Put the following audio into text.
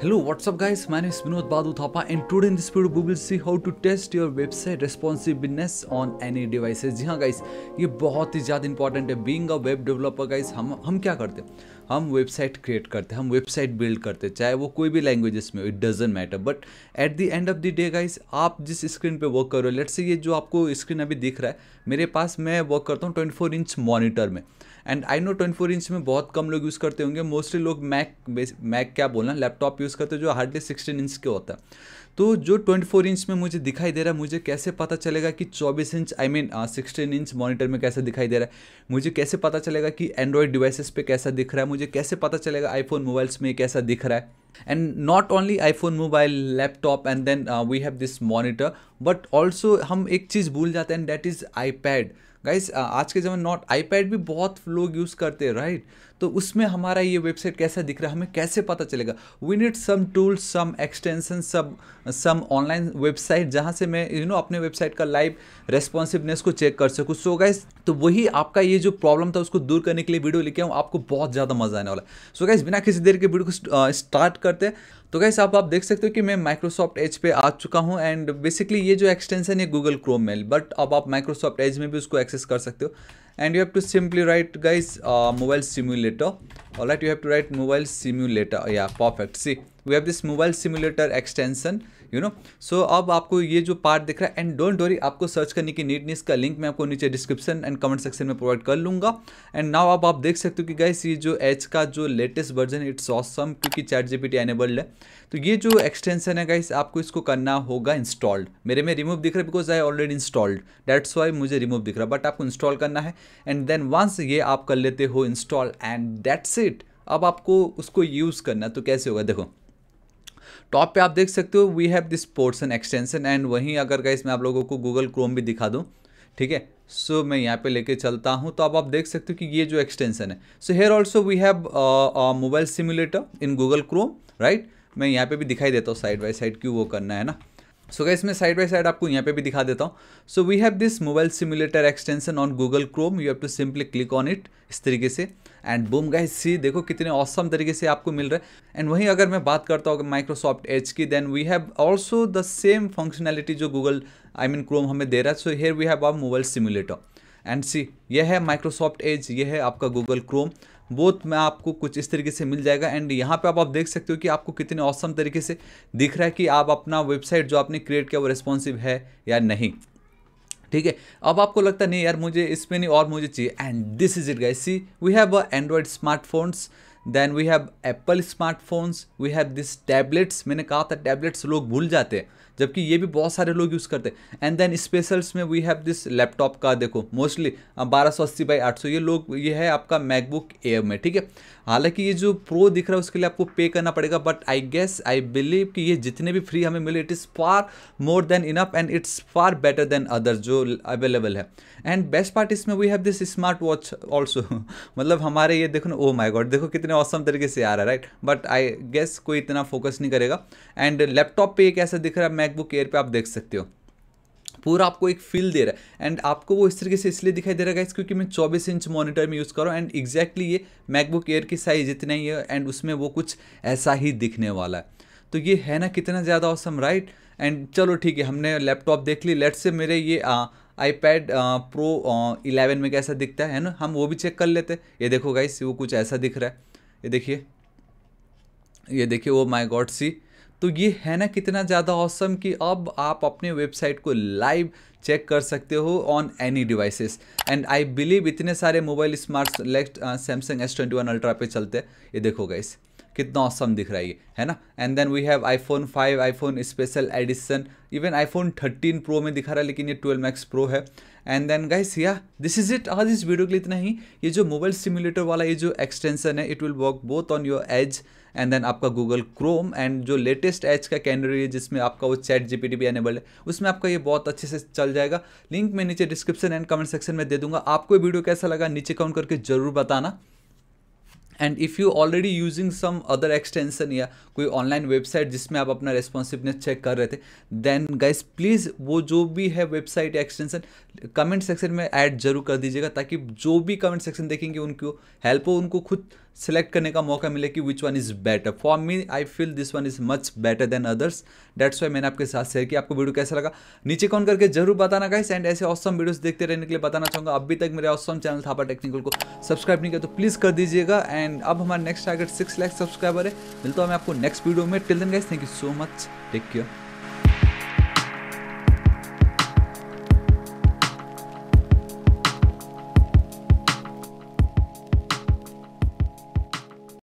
Hello, what's up guys? My name is Vinod Badu Thapa and today in this video we will see how to test your website responsiveness on any devices. जी हाँ guys, ये बहुत ही ज़्यादा important है Being a web developer, guys, हम हम क्या करते हैं हम website create करते हैं हम website build करते हैं चाहे वो कोई भी languages में it doesn't matter. But at the end of the day, guys, आप जिस screen पे work कर रहे हो let's say ये जो आपको screen अभी दिख रहा है मेरे पास मैं work करता हूँ 24 inch monitor में and I know twenty four inch में बहुत कम लोग यूज़ करते होंगे मोस्टली लोग मैक मैक क्या बोलना लैपटॉप यूज़ करते हैं जो हार्डली सिक्सटीन इंच के होता है तो जो 24 इंच में मुझे दिखाई दे रहा है मुझे कैसे पता चलेगा कि 24 inch I mean 16 inch monitor में कैसा दिखाई दे रहा है मुझे कैसे पता चलेगा कि एंड्रॉयड डिवाइसेस पे कैसा दिख रहा है मुझे कैसे पता चलेगा आईफोन मोबाइल्स में कैसा दिख रहा है and not only iPhone mobile laptop and then we have this monitor but also हम एक चीज़ भूल जाते हैं and that is I guys uh, आज के ज़माने नॉट आईपैड भी बहुत लोग यूज़ करते हैं राइट तो उसमें हमारा ये वेबसाइट कैसा दिख रहा है हमें कैसे पता चलेगा we need some tools some extension सब सम ऑनलाइन वेबसाइट जहाँ से मैं यू नो अपने वेबसाइट का लाइव रेस्पॉन्सिवनेस को चेक कर सकूँ सो गाइस तो वही आपका ये जो प्रॉब्लम था उसको दूर करने के लिए वीडियो लेके आऊँ आपको बहुत ज़्यादा मजा आने वाला है सो गाइस बिना किसी देर के वीडियो को स्टार्ट uh, करते हैं तो कैसे आप आप देख सकते हो कि मैं माइक्रोसॉफ्ट एज पे आ चुका हूँ एंड बेसिकली ये जो एक्सटेंशन है गूगल क्रोम मेल बट अब आप माइक्रोसॉफ्ट एज में भी उसको एक्सेस कर सकते हो and you have to simply write guys mobile simulator और right you have to write mobile simulator या perfect see we have this mobile simulator extension you know so अब आपको ये जो पार्ट दिख रहा है एंड डोंट डोरी आपको सर्च करने की नीड नहीं इसका लिंक मैं आपको नीचे डिस्क्रिप्शन एंड कमेंट सेक्शन में प्रोवाइड कर लूँगा एंड नाउ अब आप देख सकते हो कि गाइस ये जो एच का जो लेटेस्ट वर्जन इट्स ऑसम क्योंकि चैट जीपीटी एनेबल्ड है तो ये जो एक्सटेंशन है गाइस आपको इसको करना होगा इंस्टॉल्ड मेरे में रिमूव दिख रहा है because I already installed that's why मुझे रिमूव दिख रहा है बट आपको इंस्टॉल करना है एंड देन वंस ये आप कर लेते हो इंस्टॉल एंड दैट्स इट अब आपको उसको यूज़ करना तो कैसे होगा देखो टॉप पे आप देख सकते हो we have this portion extension and वहीं अगर गए मैं आप लोगों को गूगल क्रोम भी दिखा दूँ ठीक है सो मैं यहाँ पे लेके चलता हूँ तो अब आप देख सकते हो कि ये जो एक्सटेंशन है so here also we have mobile simulator in Google Chrome right मैं यहाँ पे भी दिखाई देता हूँ साइड बाई साइड क्यों वो करना है ना सो गाइस मैं साइड बाय साइड आपको यहाँ पे भी दिखा देता हूँ so we have this mobile simulator extension on Google Chrome you have to simply click on it इस तरीके से एंड बूम गाइज सी देखो कितने औसम तरीके से आपको मिल रहा है एंड वहीं अगर मैं बात करता हूँ माइक्रोसॉफ्ट एच की then we have also the same functionality जो गूगल आई मीन क्रोम हमें दे रहा है so here we have our mobile simulator and see यह है माइक्रोसॉफ्ट एज यह है आपका गूगल क्रोम बोथ में आपको कुछ इस तरीके से मिल जाएगा एंड यहाँ पे आप आप देख सकते हो कि आपको कितने औसम तरीके से दिख रहा है कि आप अपना वेबसाइट जो आपने क्रिएट किया वो रिस्पॉन्सिव है या नहीं ठीक है अब आपको लगता नहीं यार मुझे इसमें नहीं और मुझे चाहिए and this is it guys see we have Android smartphones then we have Apple smartphones we have this tablets मैंने कहा था टैबलेट्स लोग भूल जाते हैं जबकि ये भी बहुत सारे लोग यूज़ करते हैं एंड देन स्पेशल्स में वी हैव दिस लैपटॉप का देखो मोस्टली बारह सौ अस्सी बाई आठ सौ ये लोग ये है आपका मैकबुक एयर में ठीक है हालांकि ये जो प्रो दिख रहा है उसके लिए आपको पे करना पड़ेगा but I guess I believe कि ये जितने भी फ्री हमें मिले it is far more than enough and it's far better than other जो अवेलेबल है एंड बेस्ट पार्ट इसमें we have this smart watch also मतलब हमारे ये देखो ना ओ माई गॉड देखो कितने औसम तरीके से आ रहा है राइट बट आई गेस कोई इतना फोकस नहीं करेगा एंड लैपटॉप पर एक ऐसा दिख रहा है मैक मैकबुक एयर पे आप देख सकते हो पूरा आपको एक फील दे रहा है एंड आपको वो इस तरीके से इसलिए दिखाई दे रहा है क्योंकि मैं 24 इंच मॉनिटर में यूज़ कर रहा हूँ एंड एग्जैक्टली ये मैकबुक एयर की साइज़ इतना ही है एंड उसमें वो कुछ ऐसा ही दिखने वाला है तो ये है ना कितना ज़्यादा औसम राइट एंड चलो ठीक है हमने लैपटॉप देख ली लेट से मेरे ये आईपैड प्रो इलेवन में कैसा दिखता है ना हम वो भी चेक कर लेते ये देखो गाइस वो कुछ ऐसा दिख रहा है ये देखिए ये देखिए वो माई गॉड सी तो ये है ना कितना ज़्यादा औसम कि अब आप अपने वेबसाइट को लाइव चेक कर सकते हो on any devices and I believe इतने सारे मोबाइल स्मार्ट लेक्स्ट Samsung S twenty one Ultra पे चलते ये देखो गाइस कितना औसम दिख रहा है ये है ना and then we have iPhone 5 iPhone special edition even iPhone 13 pro में दिखा रहा है लेकिन ये 12 मैक्स प्रो है एंड देन गाइस या दिस इज इट आज इस वीडियो के लिए इतना ही ये जो मोबाइल सिम्युलेटर वाला ये जो एक्सटेंशन है it will work both on your Edge and then आपका गूगल क्रोम एंड जो लेटेस्ट एच का कैंडरी है जिसमें आपका वो चैट जीपीटी भी एनेबल है उसमें आपका ये बहुत अच्छे से चल जाएगा लिंक मैं नीचे डिस्क्रिप्शन एंड कमेंट सेक्शन में दे दूंगा आपको वीडियो कैसा लगा नीचे कमेंट करके जरूर बताना and if you already using some other extension या कोई ऑनलाइन वेबसाइट जिसमें आप अपना रेस्पॉन्सिवनेस चेक कर रहे थे देन गाइस प्लीज़ वो जो भी है वेबसाइट या एक्सटेंशन कमेंट सेक्शन में ऐड जरूर कर दीजिएगा ताकि जो भी कमेंट सेक्शन देखेंगे उनको हेल्प हो उनको खुद सेलेक्ट करने का मौका मिले कि which one is better for me I feel this one is much better than others that's why मैंने आपके साथ शेयर किया आपको वीडियो कैसा लगा नीचे कौन करके जरूर बताना गाइस एंड ऐसे औसम वीडियोस देखते रहने के लिए बताना चाहूँगा अभी तक मेरे औसम चैनल थापा टेक्निकल को सब्सक्राइब नहीं किया तो प्लीज़ कर दीजिएगा एंड अब हमारा next target six lakhs subscriber है मिलता हूँ मैं आपको नेक्स्ट वीडियो में till then guys thank you so much take care